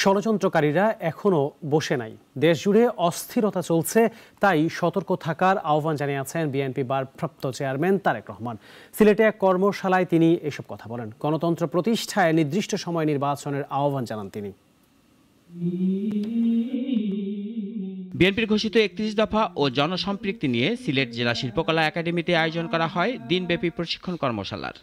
ষড়যন্ত্রকারীরা এখনও বসে নাই দেশ জুড়ে অস্থিরতা চলছে তাই সতর্ক থাকার আহ্বান জানিয়েছেন বিএনপি বারপ্রাপ্ত চেয়ারম্যান তারেক রহমান সিলেটে এক কর্মশালায় তিনি এসব কথা বলেন গণতন্ত্র প্রতিষ্ঠায় নির্দিষ্ট সময় নির্বাচনের আহ্বান জানান তিনি বিএনপির ঘোষিত একত্রিশ দফা ও জনসম্পৃক্তি নিয়ে সিলেট জেলা শিল্পকলা একাডেমিতে আয়োজন করা হয় দিনব্যাপী প্রশিক্ষণ কর্মশালার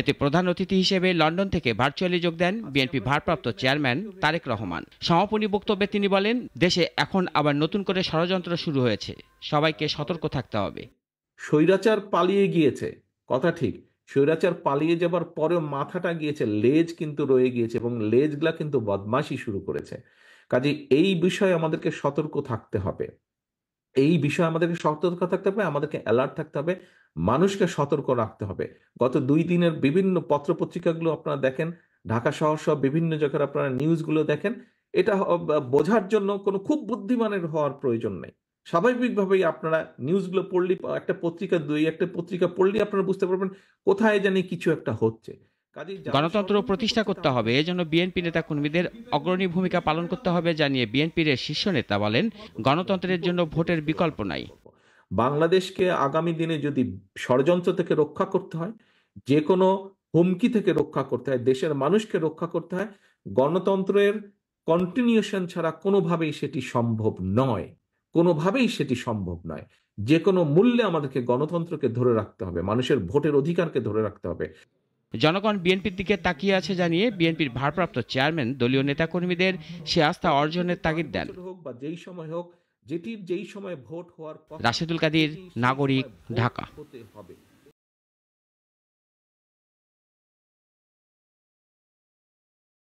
এতে প্রধান অতিথি হিসেবে লন্ডন থেকে ভার্চুয়ালি যোগ দেন বিএনপি ভারপ্রাপ্ত চেয়ারম্যান তারেক রহমান সমাপনী বক্তব্যে তিনি বলেন দেশে এখন আবার নতুন করে ষড়যন্ত্র শুরু হয়েছে সবাইকে সতর্ক থাকতে হবে স্বৈরাচার পালিয়ে গিয়েছে কথা ঠিক স্বৈরাচার পালিয়ে যাবার পরেও মাথাটা গিয়েছে লেজ কিন্তু রয়ে গিয়েছে এবং লেজগুলা কিন্তু বদমাশি শুরু করেছে কাজে এই বিষয়ে আমাদেরকে সতর্ক থাকতে হবে এই বিষয়ে আমাদেরকে সতর্ক থাকতে হবে আমাদেরকে অ্যালার্ট থাকতে হবে মানুষকে সতর্ক রাখতে হবে গত দুই দিনের বিভিন্ন পত্রপত্রিকাগুলো আপনারা দেখেন ঢাকা শহর সহ বিভিন্ন জায়গার আপনারা নিউজগুলো দেখেন এটা বোঝার জন্য কোনো খুব বুদ্ধিমানের হওয়ার প্রয়োজন নেই স্বাভাবিকভাবেই আপনারা নিউজগুলো পড়লে একটা পত্রিকা দুই একটা পত্রিকা পড়লি আপনারা বুঝতে পারবেন কোথায় জানি কিছু একটা হচ্ছে গণতন্ত্র প্রতিষ্ঠা করতে হবে এজন্য বিএনপি নেতা কর্মীদের অগ্রণী ভূমিকা পালন করতে হবে জানিয়ে বিএনপির শীর্ষ নেতা বলেন গণতন্ত্রের জন্য ভোটের বিকল্প নাই বাংলাদেশকে আগামী দিনে যদি ষড়যন্ত্র থেকে রক্ষা করতে হয় যে কোনো হুমকি থেকে রক্ষা করতে হয় দেশের মানুষকে রক্ষা করতে হয় গণতন্ত্রের কন্টিনিউশন ছাড়া কোনোভাবেই সেটি সম্ভব নয় কোনোভাবেই সেটি সম্ভব নয় যে কোনো মূল্যে আমাদেরকে গণতন্ত্রকে ধরে রাখতে হবে মানুষের ভোটের অধিকারকে ধরে রাখতে হবে জনগণ বিএনপির দিকে তাকিয়ে আছে জানিয়ে বিএনপির ভারপ্রাপ্ত চেয়ারম্যান দলীয় নেতাকর্মীদের সে আস্থা অর্জনের তাগিদ দেন হোক বা যেই সময় হোক যেটির যেই সময় ভোট হওয়ার রাশেদুল কাদির নাগরিক ঢাকা হতে হবে